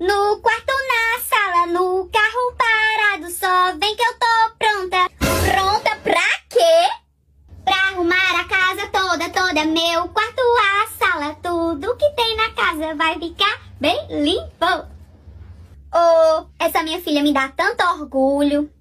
No quarto, na sala, no carro parado, só vem que eu tô pronta. Pronta pra quê? Pra arrumar a casa toda, toda. Meu quarto, a sala, tudo que tem na casa vai ficar bem limpo. Oh, essa minha filha me dá tanto orgulho.